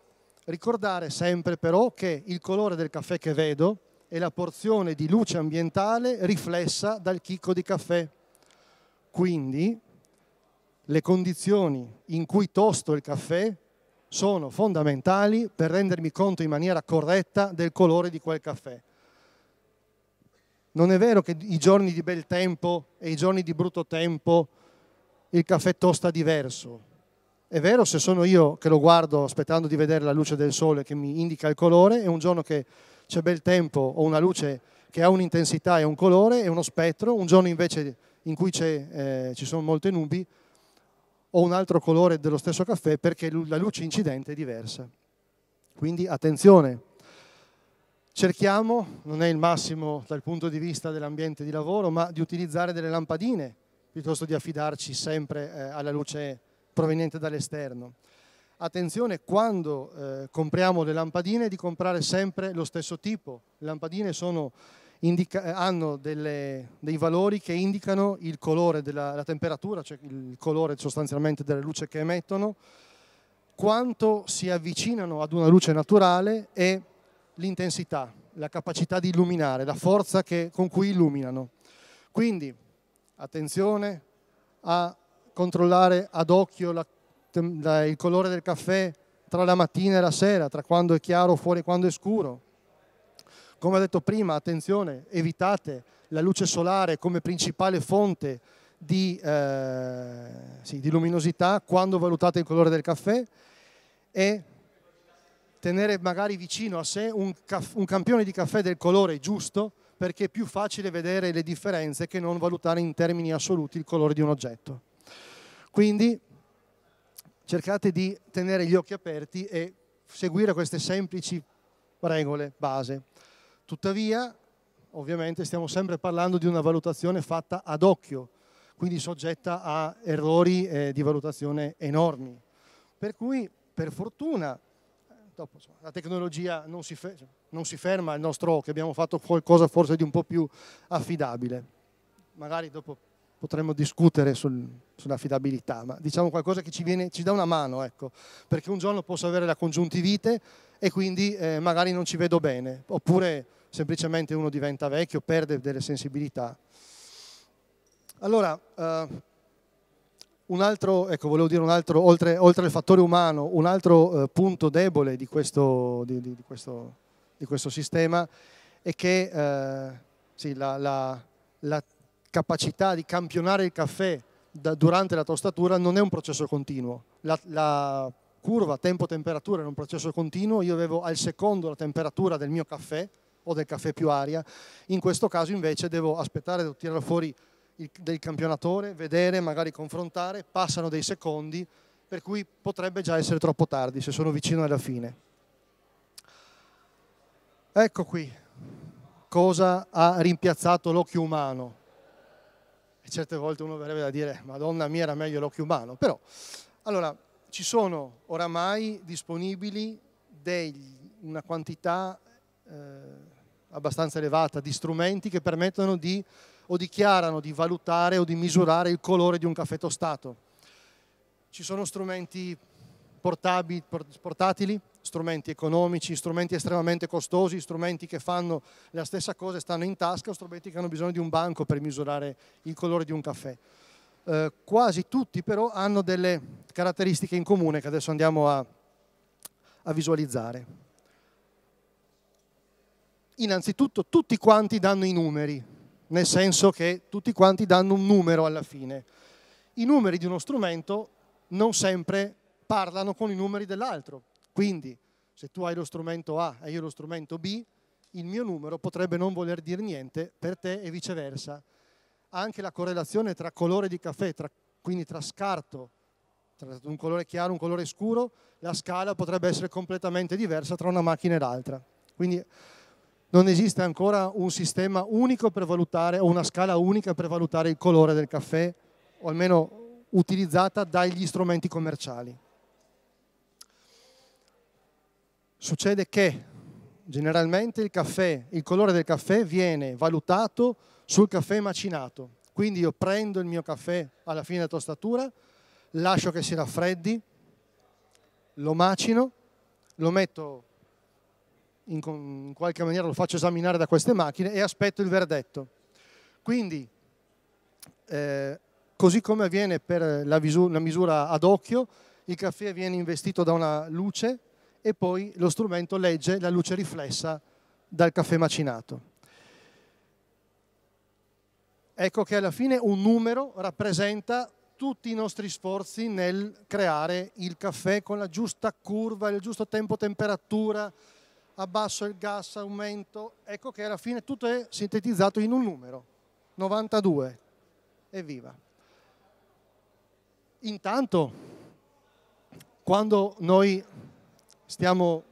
ricordare sempre però che il colore del caffè che vedo è la porzione di luce ambientale riflessa dal chicco di caffè. Quindi le condizioni in cui tosto il caffè sono fondamentali per rendermi conto in maniera corretta del colore di quel caffè. Non è vero che i giorni di bel tempo e i giorni di brutto tempo il caffè tosta diverso. È vero se sono io che lo guardo aspettando di vedere la luce del sole che mi indica il colore e un giorno che c'è bel tempo ho una luce che ha un'intensità e un colore e uno spettro, un giorno invece in cui eh, ci sono molte nubi o un altro colore dello stesso caffè perché la luce incidente è diversa. Quindi attenzione, cerchiamo, non è il massimo dal punto di vista dell'ambiente di lavoro, ma di utilizzare delle lampadine piuttosto di affidarci sempre eh, alla luce proveniente dall'esterno. Attenzione quando eh, compriamo le lampadine di comprare sempre lo stesso tipo. Le lampadine sono indica, eh, hanno delle, dei valori che indicano il colore della temperatura, cioè il colore sostanzialmente della luce che emettono, quanto si avvicinano ad una luce naturale e l'intensità, la capacità di illuminare, la forza che, con cui illuminano. Quindi attenzione a controllare ad occhio la, la, il colore del caffè tra la mattina e la sera, tra quando è chiaro fuori e quando è scuro, come ho detto prima, attenzione, evitate la luce solare come principale fonte di, eh, sì, di luminosità quando valutate il colore del caffè e tenere magari vicino a sé un, un, campione di caffè del colore giusto perché è più facile vedere le differenze che non valutare in termini assoluti il colore di un oggetto. Quindi cercate di tenere gli occhi aperti e seguire queste semplici regole base. Tuttavia, ovviamente stiamo sempre parlando di una valutazione fatta ad occhio, quindi soggetta a errori eh, di valutazione enormi. Per cui, per fortuna, dopo, insomma, la tecnologia non si, non si ferma, il nostro occhio, abbiamo fatto qualcosa forse di un po' più affidabile. Magari dopo potremmo discutere sul, sull'affidabilità, ma diciamo qualcosa che ci, viene, ci dà una mano, ecco, perché un giorno posso avere la congiuntivite e quindi eh, magari non ci vedo bene, oppure semplicemente uno diventa vecchio, perde delle sensibilità. Allora, eh, un altro, ecco, volevo dire un altro, oltre, oltre al fattore umano, un altro eh, punto debole di questo, di, di, di questo, questo sistema è che eh, sì, la, la, la, capacità di campionare il caffè da, durante la tostatura non è un processo continuo. La, la curva tempo-temperatura era un processo continuo, io avevo al secondo la temperatura del mio caffè, o del caffè più aria. In questo caso invece devo aspettare devo tirare fuori il, del campionatore, vedere, magari confrontare, passano dei secondi, per cui potrebbe già essere troppo tardi se sono vicino alla fine. Ecco qui cosa ha rimpiazzato l'occhio umano. E certe volte uno verrebbe da dire, madonna mia era meglio l'occhio umano, però allora ci sono oramai disponibili degli, una quantità eh, abbastanza elevata di strumenti che permettono di o dichiarano di valutare o di misurare il colore di un caffè tostato. Ci sono strumenti portatili, strumenti economici, strumenti estremamente costosi, strumenti che fanno la stessa cosa, e stanno in tasca, o strumenti che hanno bisogno di un banco per misurare il colore di un caffè. Eh, quasi tutti però hanno delle caratteristiche in comune che adesso andiamo a, a visualizzare innanzitutto tutti quanti danno i numeri, nel senso che tutti quanti danno un numero alla fine. I numeri di uno strumento non sempre parlano con i numeri dell'altro, quindi se tu hai lo strumento A e io lo strumento B, il mio numero potrebbe non voler dire niente per te e viceversa. Anche la correlazione tra colore di caffè, tra, quindi tra scarto, tra un colore chiaro e un colore scuro, la scala potrebbe essere completamente diversa tra una macchina e l'altra. Quindi non esiste ancora un sistema unico per valutare o una scala unica per valutare il colore del caffè, o almeno utilizzata dagli strumenti commerciali. Succede che generalmente il, caffè, il colore del caffè viene valutato sul caffè macinato. Quindi io prendo il mio caffè alla fine della tostatura, lascio che si raffreddi, lo macino, lo metto in, in qualche maniera lo faccio esaminare da queste macchine e aspetto il verdetto. Quindi, eh, così come avviene per la, la misura ad occhio, il caffè viene investito da una luce e poi lo strumento legge la luce riflessa dal caffè macinato. Ecco che alla fine un numero rappresenta tutti i nostri sforzi nel creare il caffè con la giusta curva, il giusto tempo-temperatura, abbasso il gas, aumento, ecco che alla fine tutto è sintetizzato in un numero, 92, evviva. Intanto, quando noi stiamo,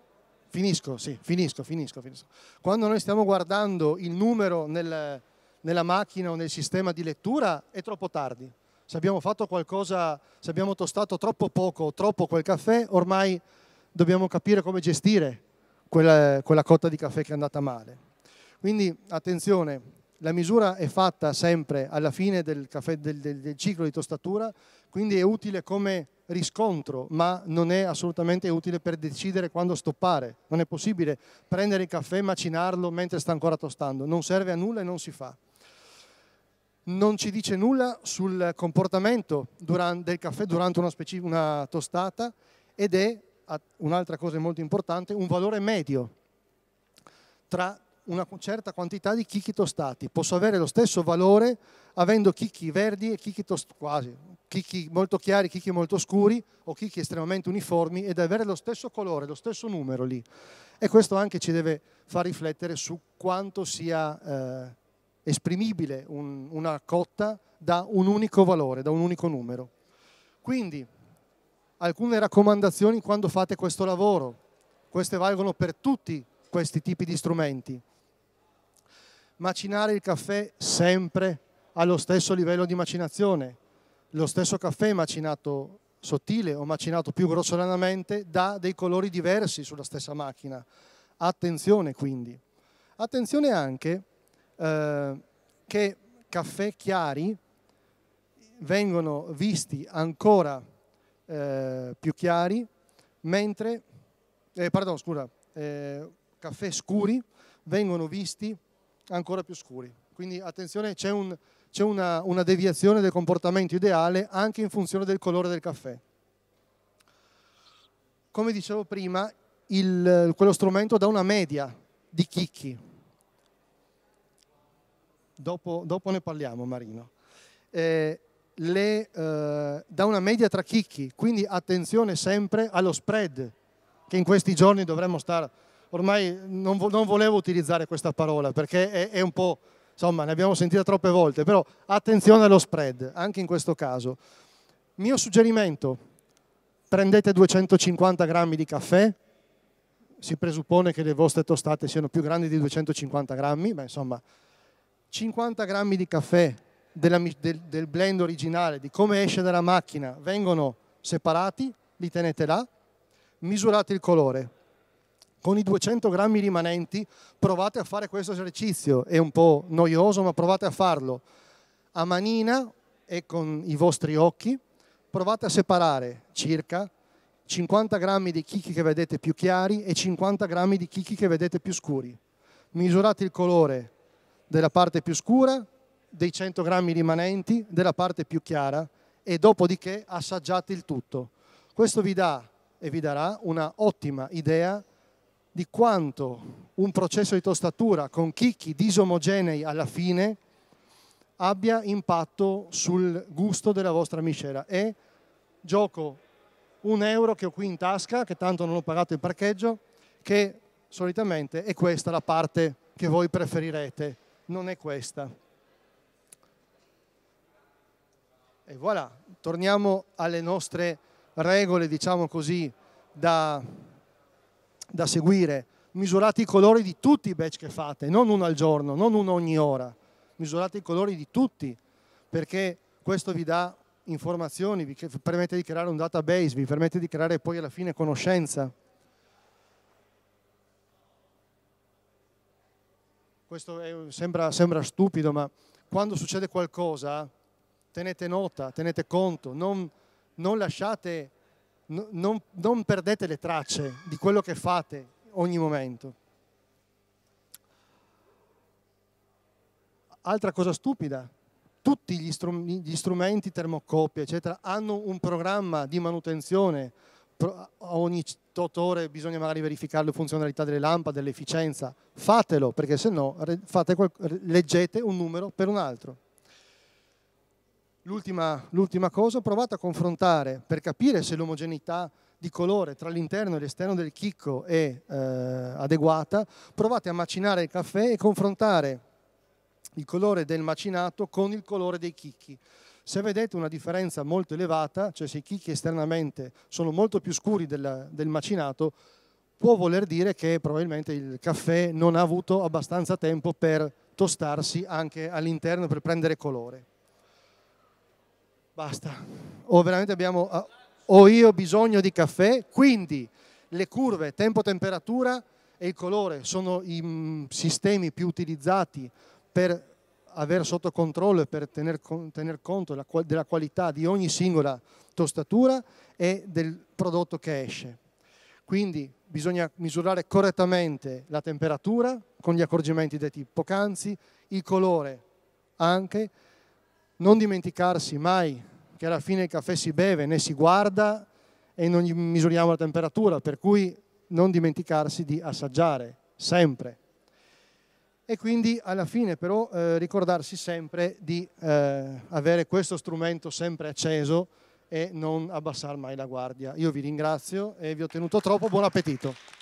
finisco, sì, finisco, finisco, finisco, quando noi stiamo guardando il numero nel, nella macchina o nel sistema di lettura è troppo tardi. Se abbiamo fatto qualcosa, se abbiamo tostato troppo poco o troppo quel caffè, ormai dobbiamo capire come gestire quella, quella cotta di caffè che è andata male. Quindi attenzione, la misura è fatta sempre alla fine del, caffè, del, del, del, ciclo di tostatura, quindi è utile come riscontro, ma non è assolutamente utile per decidere quando stoppare. Non è possibile prendere il caffè e macinarlo mentre sta ancora tostando, non serve a nulla e non si fa. Non ci dice nulla sul comportamento durante, del caffè durante una, una tostata ed è un'altra cosa molto importante, un valore medio tra una certa quantità di chicchi tostati. Posso avere lo stesso valore avendo chicchi verdi e chicchi tostati, quasi, chicchi molto chiari, chicchi molto scuri o chicchi estremamente uniformi ed avere lo stesso colore, lo stesso numero lì. E questo anche ci deve far riflettere su quanto sia eh, esprimibile un, una cotta da un unico valore, da un unico numero. Quindi alcune raccomandazioni quando fate questo lavoro. Queste valgono per tutti questi tipi di strumenti. Macinare il caffè sempre allo stesso livello di macinazione. Lo stesso caffè macinato sottile o macinato più grossolanamente dà dei colori diversi sulla stessa macchina. Attenzione quindi. Attenzione anche eh, che caffè chiari vengono visti ancora eh, più chiari, mentre, eh, pardon, scusa, eh, caffè scuri vengono visti ancora più scuri. Quindi attenzione, c'è, un, c'è una, una deviazione del comportamento ideale anche in funzione del colore del caffè. Come dicevo prima, il, quello strumento dà una media di chicchi. Dopo, dopo ne parliamo, Marino. Eh, le, eh, da una media tra chicchi, quindi attenzione sempre allo spread, che in questi giorni dovremmo stare, ormai non, vo, non volevo utilizzare questa parola perché è, è un po', insomma ne abbiamo sentita troppe volte, però attenzione allo spread, anche in questo caso. Mio suggerimento, prendete 250 grammi di caffè, si presuppone che le vostre tostate siano più grandi di 250 grammi, ma insomma 50 grammi di caffè della, del, del blend originale, di come esce dalla macchina, vengono separati, li tenete là, misurate il colore. Con i 200 grammi rimanenti provate a fare questo esercizio, è un po' noioso ma provate a farlo. A manina e con i vostri occhi provate a separare circa 50 grammi di chicchi che vedete più chiari e 50 grammi di chicchi che vedete più scuri. Misurate il colore della parte più scura dei 100 grammi rimanenti della parte più chiara e dopodiché assaggiate il tutto. Questo vi dà e vi darà una ottima idea di quanto un processo di tostatura con chicchi disomogenei alla fine abbia impatto sul gusto della vostra miscela e gioco un euro che ho qui in tasca, che tanto non ho pagato il parcheggio, che solitamente è questa la parte che voi preferirete, non è questa. E voilà, torniamo alle nostre regole, diciamo così, da, da seguire. Misurate i colori di tutti i batch che fate, non uno al giorno, non uno ogni ora. Misurate i colori di tutti, perché questo vi dà informazioni, vi permette di creare un database, vi permette di creare poi alla fine conoscenza. Questo è, sembra, sembra stupido, ma quando succede qualcosa tenete nota, tenete conto, non, non lasciate, non, non perdete le tracce di quello che fate ogni momento. Altra cosa stupida, tutti gli, strumenti, gli strumenti termocopie, eccetera, hanno un programma di manutenzione. Ogni 8 ore bisogna magari verificare le funzionalità delle lampade, l'efficienza. Fatelo, perché se no leggete un numero per un altro l'ultima, l'ultima cosa, ho provato a confrontare per capire se l'omogeneità di colore tra l'interno e l'esterno del chicco è eh, adeguata, provate a macinare il caffè e confrontare il colore del macinato con il colore dei chicchi. Se vedete una differenza molto elevata, cioè se i chicchi esternamente sono molto più scuri del, del macinato, può voler dire che probabilmente il caffè non ha avuto abbastanza tempo per tostarsi anche all'interno per prendere colore. Basta. O veramente abbiamo, eh, o io bisogno di caffè, quindi le curve tempo-temperatura e il colore sono i mm, sistemi più utilizzati per avere sotto controllo e per tener, tener conto della qualità di ogni singola tostatura e del prodotto che esce. Quindi bisogna misurare correttamente la temperatura con gli accorgimenti detti poc'anzi, il colore anche, non dimenticarsi mai che alla fine il caffè si beve, né si guarda e non gli misuriamo la temperatura, per cui non dimenticarsi di assaggiare, sempre. E quindi alla fine però eh, ricordarsi sempre di eh, avere questo strumento sempre acceso e non abbassare mai la guardia. Io vi ringrazio e vi ho tenuto troppo, buon appetito.